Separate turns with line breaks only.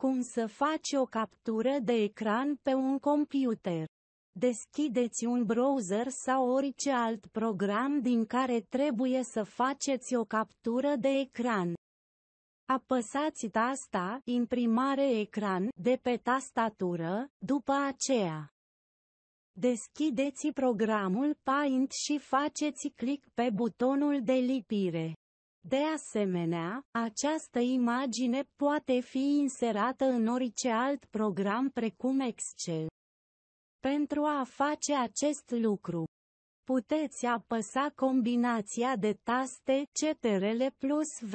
Cum să faci o captură de ecran pe un computer. Deschideți un browser sau orice alt program din care trebuie să faceți o captură de ecran. Apăsați tasta imprimare ecran de pe tastatură, după aceea. Deschideți programul Paint și faceți click pe butonul de lipire. De asemenea, această imagine poate fi inserată în orice alt program precum Excel. Pentru a face acest lucru, puteți apăsa combinația de taste CTRL plus V.